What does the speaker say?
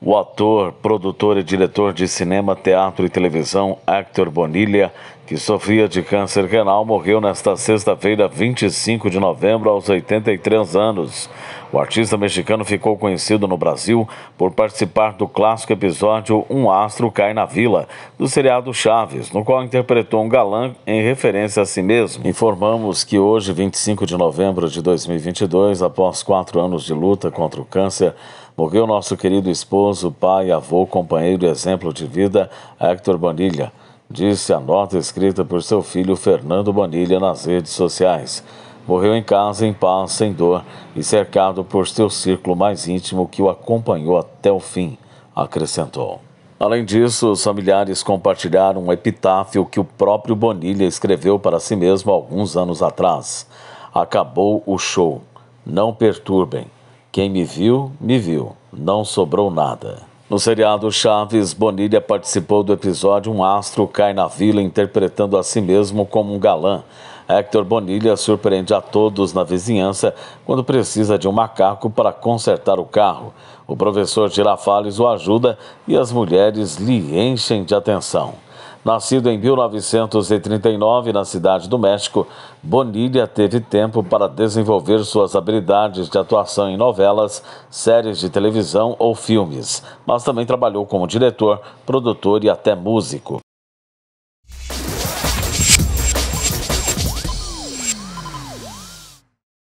O ator, produtor e diretor de cinema, teatro e televisão, Hector Bonilha, que sofria de câncer renal, morreu nesta sexta-feira, 25 de novembro, aos 83 anos. O artista mexicano ficou conhecido no Brasil por participar do clássico episódio Um Astro Cai na Vila, do seriado Chaves, no qual interpretou um galã em referência a si mesmo. Informamos que hoje, 25 de novembro de 2022, após quatro anos de luta contra o câncer, morreu nosso querido esposo, pai, avô, companheiro e exemplo de vida, Hector Bonilha, disse a nota escrita por seu filho Fernando Bonilha nas redes sociais. Morreu em casa, em paz, sem dor e cercado por seu círculo mais íntimo que o acompanhou até o fim, acrescentou. Além disso, os familiares compartilharam um epitáfio que o próprio Bonilha escreveu para si mesmo alguns anos atrás. Acabou o show. Não perturbem. Quem me viu, me viu. Não sobrou nada. No seriado Chaves, Bonilha participou do episódio Um Astro Cai na Vila, interpretando a si mesmo como um galã. Hector Bonilha surpreende a todos na vizinhança quando precisa de um macaco para consertar o carro. O professor Girafales o ajuda e as mulheres lhe enchem de atenção. Nascido em 1939 na cidade do México, Bonilha teve tempo para desenvolver suas habilidades de atuação em novelas, séries de televisão ou filmes, mas também trabalhou como diretor, produtor e até músico.